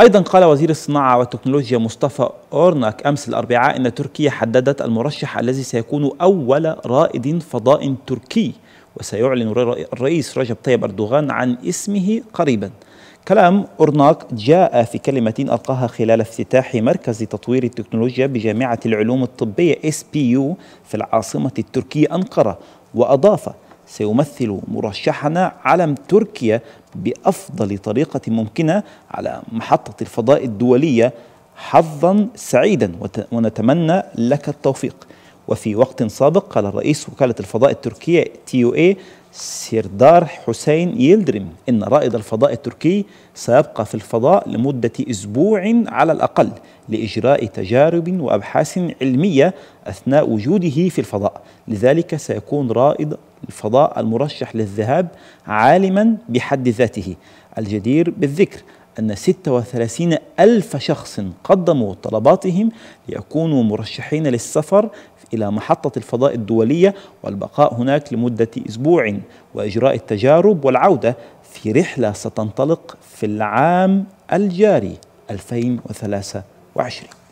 أيضا قال وزير الصناعة والتكنولوجيا مصطفى أورناك أمس الأربعاء أن تركيا حددت المرشح الذي سيكون أول رائد فضاء تركي وسيعلن الرئيس رجب طيب أردوغان عن اسمه قريبا كلام أورناك جاء في كلمة ألقاها خلال افتتاح مركز تطوير التكنولوجيا بجامعة العلوم الطبية SPU في العاصمة التركية أنقرة وأضاف سيمثل مرشحنا علم تركيا بأفضل طريقة ممكنة على محطة الفضاء الدولية حظا سعيدا ونتمنى لك التوفيق وفي وقت سابق قال رئيس وكالة الفضاء التركية تي يو اي سيردار حسين يلدرم إن رائد الفضاء التركي سيبقى في الفضاء لمدة أسبوع على الأقل لإجراء تجارب وأبحاث علمية أثناء وجوده في الفضاء لذلك سيكون رائد الفضاء المرشح للذهاب عالما بحد ذاته الجدير بالذكر أن 36 ألف شخص قدموا طلباتهم ليكونوا مرشحين للسفر إلى محطة الفضاء الدولية والبقاء هناك لمدة أسبوع وإجراء التجارب والعودة في رحلة ستنطلق في العام الجاري 2023